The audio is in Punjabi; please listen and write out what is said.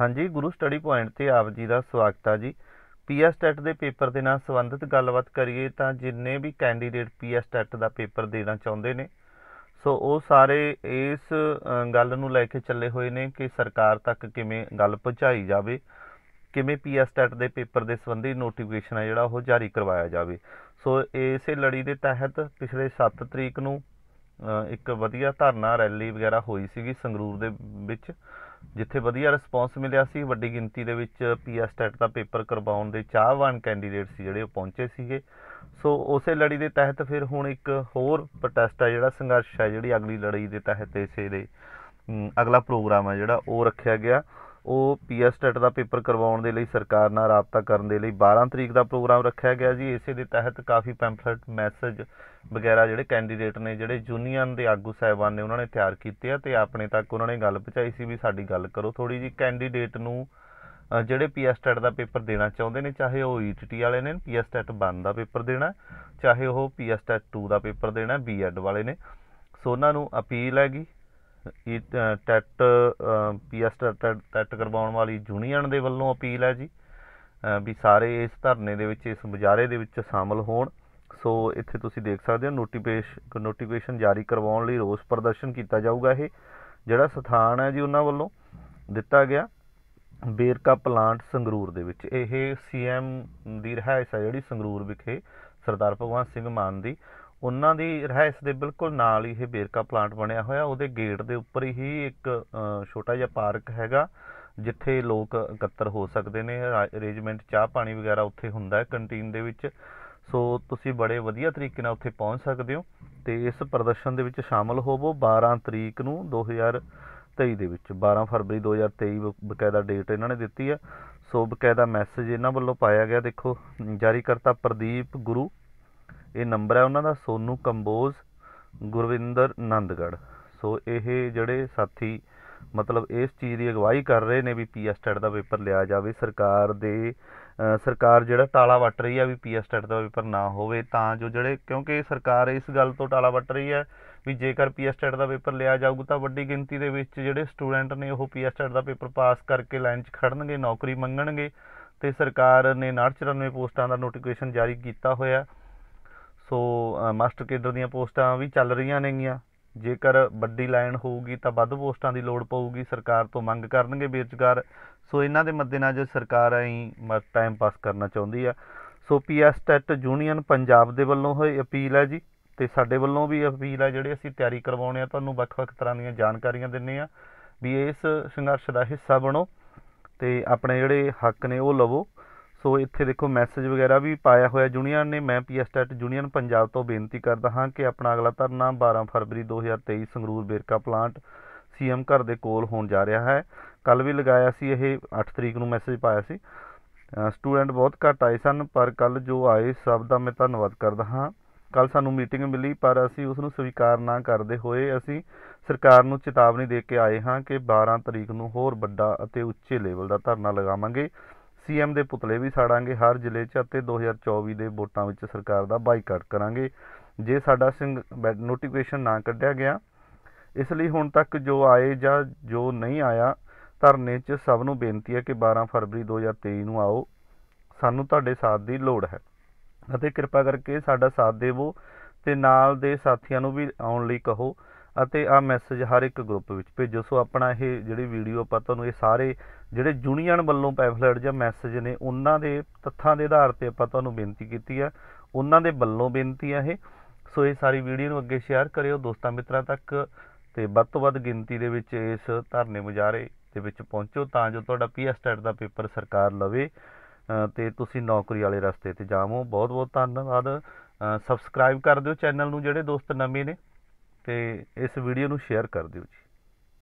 ਹਾਂਜੀ ਗੁਰੂ ਸਟੱਡੀ ਪੁਆਇੰਟ ਤੇ ਆਪ ਜੀ ਦਾ ਸਵਾਗਤ ਆ ਜੀ ਪੀਐਸ ਟੈਟ ਦੇ ਪੇਪਰ ਦੇ ਨਾਲ ਸੰਬੰਧਿਤ ਗੱਲਬਾਤ ਕਰੀਏ ਤਾਂ ਜਿੰਨੇ ਵੀ ਕੈਂਡੀਡੇਟ ਪੀਐਸ ਟੈਟ ਦਾ ਪੇਪਰ ਦੇਣਾ ਚਾਹੁੰਦੇ ਨੇ ਸੋ ਉਹ ਸਾਰੇ ਇਸ ਗੱਲ ਨੂੰ ਲੈ ਕੇ ਚੱਲੇ ਹੋਏ ਨੇ ਕਿ ਸਰਕਾਰ ਤੱਕ ਕਿਵੇਂ ਗੱਲ ਪਹੁੰਚਾਈ ਜਾਵੇ ਕਿਵੇਂ ਪੀਐਸ ਟੈਟ ਦੇ ਪੇਪਰ ਦੇ ਸੰਬੰਧੀ ਨੋਟੀਫਿਕੇਸ਼ਨ ਆ ਜਿਹੜਾ ਉਹ ਜਾਰੀ ਕਰਵਾਇਆ ਜਾਵੇ ਸੋ ਇਸੇ ਲੜੀ ਦੇ ਤਹਿਤ ਪਿਛਲੇ 7 ਤਰੀਕ ਨੂੰ ਇੱਕ ਵਧੀਆ ਧਰਨਾ ਰੈਲੀ ਵਗੈਰਾ ਹੋਈ ਸੀਗੀ ਸੰਗਰੂਰ ਦੇ ਵਿੱਚ ਜਿੱਥੇ ਵਧੀਆ ਰਿਸਪੌਂਸ ਮਿਲਿਆ ਸੀ ਵੱਡੀ ਗਿਣਤੀ ਦੇ ਵਿੱਚ ਪੀਐਸ ਟੈਟ ਦਾ ਪੇਪਰ ਕਰਵਾਉਣ ਦੇ ਚਾਹਵਾਨ ਕੈਂਡੀਡੇਟ ਸੀ ਜਿਹੜੇ ਉਹ ਪਹੁੰਚੇ ਸੀਗੇ ਸੋ ਉਸੇ ਲੜੀ ਦੇ ਤਹਿਤ ਫਿਰ ਹੁਣ ਇੱਕ ਹੋਰ ਪ੍ਰੋਟੈਸਟ ਆ ਜਿਹੜਾ ਸੰਘਰਸ਼ ਆ ਜਿਹੜੀ ਅਗਲੀ ਲੜਾਈ ਦੇ ਤਹਿਤ ਇਸੇ ਦੇ ਅਗਲਾ ਪ੍ਰੋਗਰਾਮ ਆ ਜਿਹੜਾ ਉਹ ਰੱਖਿਆ ਗਿਆ ਉਹ ਪੀਐਸ ਟੈਟ ਦਾ ਪੇਪਰ ਕਰਵਾਉਣ ਦੇ ਲਈ ਸਰਕਾਰ ਨਾਲ ਰਾਬਤਾ ਕਰਨ ਦੇ ਲਈ 12 ਤਰੀਕ ਦਾ ਪ੍ਰੋਗਰਾਮ ਰੱਖਿਆ ਗਿਆ ਜੀ ਇਸੇ ਦੇ ਤਹਿਤ ਕਾਫੀ ਪੈਂਫਲੇਟ ਮੈਸੇਜ ਵਗੈਰਾ ਜਿਹੜੇ ਕੈਂਡੀਡੇਟ ਨੇ ਜਿਹੜੇ ਯੂਨੀਅਨ ਦੇ ਆਗੂ ਸਹਿਬਾਨ ਨੇ ਉਹਨਾਂ ਨੇ ਤਿਆਰ ਕੀਤੇ ਆ ਤੇ ਆਪਣੇ ਤੱਕ ਉਹਨਾਂ ਨੇ ਗੱਲ ਪਹੁੰਚਾਈ ਸੀ ਵੀ ਸਾਡੀ ਗੱਲ ਕਰੋ ਥੋੜੀ ਜੀ ਕੈਂਡੀਡੇਟ ਨੂੰ ਜਿਹੜੇ ਪੀਐਸ ਟੈਟ ਦਾ ਪੇਪਰ ਦੇਣਾ ਚਾਹੁੰਦੇ ਨੇ ਚਾਹੇ ਉਹ ਈਟੀਟੀ e ਵਾਲੇ ਨੇ ਪੀਐਸ ਟੈਟ 1 ਦਾ ਪੇਪਰ ਦੇਣਾ ਚਾਹੇ ਉਹ ਪੀਐਸ ਟੈਟ 2 ਦਾ ਪੇਪਰ ਦੇਣਾ ਬੀਐਡ ਵਾਲੇ ਨੇ ਸੋ ਉਹਨਾਂ ਨੂੰ ਅਪੀਲ ਹੈਗੀ ਇਹ ਟੈਟ ਪੀਐਸ ਟੈਟ ਕਰਵਾਉਣ ਵਾਲੀ ਯੂਨੀਅਨ ਦੇ ਵੱਲੋਂ ਅਪੀਲ ਹੈ ਜੀ ਵੀ ਸਾਰੇ ਇਸ ਧਰਨੇ ਦੇ ਵਿੱਚ ਇਸ ਮੁਜ਼ਾਰੇ ਦੇ ਵਿੱਚ ਸ਼ਾਮਲ ਹੋਣ ਸੋ ਇੱਥੇ ਤੁਸੀਂ ਦੇਖ ਸਕਦੇ ਹੋ ਨੋਟੀਫਿਕੇਸ਼ਨ ਨੋਟੀਫਿਕੇਸ਼ਨ ਜਾਰੀ ਕਰਵਾਉਣ ਲਈ ਰੋਸ ਪ੍ਰਦਰਸ਼ਨ ਕੀਤਾ ਜਾਊਗਾ ਇਹ ਜਿਹੜਾ ਸਥਾਨ ਹੈ ਜੀ ਉਹਨਾਂ ਵੱਲੋਂ ਦਿੱਤਾ ਗਿਆ ਬੇਰਕਾ ਪਲਾਂਟ ਸੰਗਰੂਰ ਦੇ ਵਿੱਚ ਇਹ ਸੀਐਮ ਦੀ ਰਹਾਇਸ਼ ਹੈ ਜਿਹੜੀ ਸੰਗਰੂਰ ਵਿਖੇ ਸਰਦਾਰ ਭਗਵਾਨ ਸਿੰਘ ਮਾਨ ਦੀ ਉਹਨਾਂ ਦੀ ਰਹਿਸ ਦੇ ਬਿਲਕੁਲ ਨਾਲ ਹੀ ਇਹ ਬੇਰਕਾ ਪਲਾਂਟ ਬਣਿਆ ਹੋਇਆ ਉਹਦੇ ਗੇਟ ਦੇ ਉੱਪਰ ਹੀ ਇੱਕ ਛੋਟਾ ਜਿਹਾ ਪਾਰਕ ਹੈਗਾ ਜਿੱਥੇ ਲੋਕ ਇਕੱਤਰ ਹੋ ਸਕਦੇ ਨੇ ਅਰੇਂਜਮੈਂਟ ਚਾਹ ਪਾਣੀ ਵਗੈਰਾ ਉੱਥੇ ਹੁੰਦਾ ਹੈ ਕੰਟੀਨ ਦੇ ਵਿੱਚ ਸੋ ਤੁਸੀਂ ਬੜੇ ਵਧੀਆ ਤਰੀਕੇ ਨਾਲ ਉੱਥੇ ਪਹੁੰਚ ਸਕਦੇ ਹੋ ਤੇ ਇਸ ਪ੍ਰਦਰਸ਼ਨ ਦੇ ਵਿੱਚ ਸ਼ਾਮਲ ਹੋਵੋ 12 ਤਰੀਕ ਨੂੰ 2023 ਦੇ ਵਿੱਚ 12 ਫਰਵਰੀ 2023 ਬਕਾਇਦਾ ਡੇਟ ਇਹਨਾਂ ਨੇ ਦਿੱਤੀ ਹੈ ਸੋ ਬਕਾਇਦਾ ਮੈਸੇਜ ਇਹਨਾਂ ਵੱਲੋਂ ਪਾਇਆ ਗਿਆ ਦੇਖੋ ਜਾਰੀ ਕਰਤਾ ਪ੍ਰਦੀਪ ਗੁਰੂ ਇਹ ਨੰਬਰ ਹੈ ਉਹਨਾਂ ਦਾ ਸੋਨੂ ਕੰਬੋਜ ਗੁਰਵਿੰਦਰ ਨੰਦਗੜ ਸੋ ਇਹ ਜਿਹੜੇ ਸਾਥੀ ਮਤਲਬ ਇਸ ਚੀਜ਼ ਦੀ ਅਗਵਾਈ ਕਰ ਰਹੇ ਨੇ ਵੀ ਪੀਐਸ ਸਟੇਟ ਦਾ ਪੇਪਰ ਲਿਆ ਜਾਵੇ ਸਰਕਾਰ ਦੇ ਸਰਕਾਰ ਜਿਹੜਾ ਟਾਲਾ ਵੱਟ ਰਹੀ ਆ ਵੀ ਪੀਐਸ ਸਟੇਟ ਦਾ ਪੇਪਰ ਨਾ ਹੋਵੇ ਤਾਂ ਜੋ ਜਿਹੜੇ ਕਿਉਂਕਿ ਸਰਕਾਰ ਇਸ ਗੱਲ ਤੋਂ ਟਾਲਾ ਵੱਟ ਰਹੀ ਹੈ ਵੀ ਜੇਕਰ ਪੀਐਸ ਸਟੇਟ ਦਾ ਪੇਪਰ ਲਿਆ ਜਾਊਗਾ ਤਾਂ ਵੱਡੀ ਗਿਣਤੀ ਦੇ ਵਿੱਚ ਜਿਹੜੇ ਸਟੂਡੈਂਟ ਨੇ ਉਹ ਪੀਐਸ ਸਟੇਟ ਦਾ ਪੇਪਰ ਪਾਸ ਕਰਕੇ ਲਾਈਨ 'ਚ ਖੜਨਗੇ ਨੌਕਰੀ ਮੰਗਣਗੇ ਤੇ ਸਰਕਾਰ ਨੇ 994 ਪੋਸਟਾਂ ਦਾ ਨੋਟੀਫਿਕੇਸ਼ਨ ਜਾਰੀ ਕੀਤਾ ਹੋਇਆ ਸੋ ਮਾਸਟਰ ਕੇਡਰ ਦੀਆਂ ਪੋਸਟਾਂ ਵੀ ਚੱਲ ਰਹੀਆਂ ਨੇਗੀਆਂ ਜੇਕਰ ਵੱਡੀ ਲਾਈਨ ਹੋਊਗੀ ਤਾਂ ਵੱਧ ਪੋਸਟਾਂ ਦੀ ਲੋੜ ਪਊਗੀ ਸਰਕਾਰ ਤੋਂ ਮੰਗ ਕਰਨਗੇ ਬੇਰੁਜ਼ਗਾਰ ਸੋ ਇਹਨਾਂ ਦੇ ਮੱਦੇਨਜ਼ਰ ਸਰਕਾਰ ਐਂ ਟਾਈਮ ਪਾਸ ਕਰਨਾ ਚਾਹੁੰਦੀ ਆ so PS TET union Punjab ਦੇ ਵੱਲੋਂ ਹੋਈ ਅਪੀਲ ਹੈ ਜੀ ਤੇ ਸਾਡੇ ਵੱਲੋਂ ਵੀ ਅਪੀਲ ਆ ਜਿਹੜੇ ਅਸੀਂ ਤਿਆਰੀ ਕਰਵਾਉਣੇ ਆ ਤੁਹਾਨੂੰ ਵੱਖ-ਵੱਖ ਤਰ੍ਹਾਂ ਦੀਆਂ ਜਾਣਕਾਰੀਆਂ ਦਿੰਨੇ ਆ ਵੀ ਇਸ ਸੰਘਰਸ਼ ਦਾ ਹਿੱਸਾ ਬਣੋ ਤੇ ਆਪਣੇ ਜਿਹੜੇ ਹੱਕ ਨੇ ਉਹ ਲਵੋ ਸੋ ਇੱਥੇ ਦੇਖੋ ਮੈਸੇਜ ਵਗੈਰਾ ਵੀ ਪਾਇਆ ਹੋਇਆ ਜੂਨੀਅਰ ਨੇ ਮੈਂ ਪੀਐਸਟੈਟ ਜੂਨੀਅਰ ਪੰਜਾਬ ਤੋਂ ਬੇਨਤੀ ਕਰਦਾ ਹਾਂ ਕਿ ਆਪਣਾ ਅਗਲਾ ਧਰਨਾ 12 ਫਰਵਰੀ 2023 ਸੰਗਰੂਰ ਬੇਰਕਾ ਪਲਾਂਟ ਸੀਐਮ ਘਰ ਦੇ ਕੋਲ ਹੋਣ ਜਾ ਰਿਹਾ ਹੈ ਕੱਲ ਵੀ ਲਗਾਇਆ ਸੀ ਇਹ 8 ਤਰੀਕ ਨੂੰ ਮੈਸੇਜ ਪਾਇਆ ਸੀ ਸਟੂਡੈਂਟ ਬਹੁਤ ਘੱਟ ਆਏ ਸਨ ਪਰ ਕੱਲ ਜੋ ਆਏ ਸਭ ਦਾ ਮੈਂ ਧੰਨਵਾਦ ਕਰਦਾ ਹਾਂ ਕੱਲ ਸਾਨੂੰ ਮੀਟਿੰਗ ਮਿਲੀ ਪਰ ਅਸੀਂ ਉਸ ਨੂੰ ਸਵੀਕਾਰ ਨਾ ਕਰਦੇ ਹੋਏ ਅਸੀਂ ਸਰਕਾਰ ਨੂੰ ਚੇਤਾਵਨੀ ਦੇ ਕੇ ਆਏ ਹਾਂ ਕਿ 12 ਤਰੀਕ ਨੂੰ ਹੋਰ ਵੱਡਾ ਅਤੇ ਉੱਚੇ ਲੈਵਲ ਦਾ ਧਰਨਾ ਲਗਾਵਾਂਗੇ ਸੀਐਮ ਦੇ ਪੁਤਲੇ ਵੀ ਸਾੜਾਂਗੇ ਹਰ ਜ਼ਿਲ੍ਹੇ 'ਚ ਅਤੇ 2024 ਦੇ ਵੋਟਾਂ ਵਿੱਚ ਸਰਕਾਰ ਦਾ ਬਾਈਕਾਟ ਕਰਾਂਗੇ ਜੇ ਸਾਡਾ ਸਿੰਘ ਨੋਟੀਫਿਕੇਸ਼ਨ ਨਾ ਕੱਢਿਆ ਗਿਆ ਇਸ ਲਈ ਹੁਣ ਤੱਕ ਜੋ ਆਏ ਜਾਂ ਜੋ ਨਹੀਂ ਆਇਆ ਧਰਨੇ 'ਚ ਸਭ ਨੂੰ ਬੇਨਤੀ ਹੈ ਕਿ 12 ਫਰਵਰੀ 2023 ਨੂੰ ਆਓ ਸਾਨੂੰ ਤੁਹਾਡੇ ਸਾਥ ਦੀ ਲੋੜ ਹੈ ਅਤੇ ਕਿਰਪਾ ਕਰਕੇ ਸਾਡਾ ਸਾਥ ਦੇਵੋ ਤੇ ਨਾਲ ਦੇ ਸਾਥੀਆਂ ਨੂੰ ਵੀ ਆਉਣ ਲਈ ਕਹੋ ਅਤੇ ਆ ਮੈਸੇਜ ਹਰ ਇੱਕ ਗਰੁੱਪ ਵਿੱਚ ਭੇਜੋ ਸੋ ਆਪਣਾ ਇਹ ਜਿਹੜੀ ਵੀਡੀਓ ਆਪਾਂ ਤੁਹਾਨੂੰ ਇਹ ਸਾਰੇ ਜਿਹੜੇ ਜੁਨੀਅਨ ਵੱਲੋਂ ਪੈਫਲਟ ਜਾਂ ਮੈਸੇਜ ਨੇ ਉਹਨਾਂ ਦੇ ਤੱਥਾਂ ਦੇ ਆਧਾਰ ਤੇ ਆਪਾਂ ਤੁਹਾਨੂੰ ਬੇਨਤੀ ਕੀਤੀ ਆ ਉਹਨਾਂ ਦੇ ਵੱਲੋਂ ਬੇਨਤੀ ਆ ਇਹ ਸੋ ਇਹ ਸਾਰੀ ਵੀਡੀਓ ਨੂੰ ਅੱਗੇ ਸ਼ੇਅਰ ਕਰਿਓ ਦੋਸਤਾਂ ਮਿੱਤਰਾਂ ਤੱਕ ਤੇ ਵੱਧ ਤੋਂ ਵੱਧ ਗਿਣਤੀ ਦੇ ਵਿੱਚ ਇਸ ਧਰਨੇ ਮੁਜਾਰੇ ਦੇ ਵਿੱਚ ਪਹੁੰਚੋ ਤਾਂ ਜੋ ਤੁਹਾਡਾ ਪੀਐਸ ਦਾ ਪੇਪਰ ਸਰਕਾਰ ਲਵੇ ਤੇ ਤੁਸੀਂ ਨੌਕਰੀ ਵਾਲੇ ਰਸਤੇ ਤੇ ਜਾਵੋ ਬਹੁਤ ਬਹੁਤ ਧੰਨਵਾਦ ਸਬਸਕ੍ਰਾਈਬ ਕਰ ਦਿਓ ਚੈਨਲ ਨੂੰ ਜਿਹੜੇ ਦੋਸਤ ਨਵੇਂ ਨੇ ਤੇ ਇਸ ਵੀਡੀਓ ਨੂੰ ਸ਼ੇਅਰ ਕਰ ਦਿਓ ਜੀ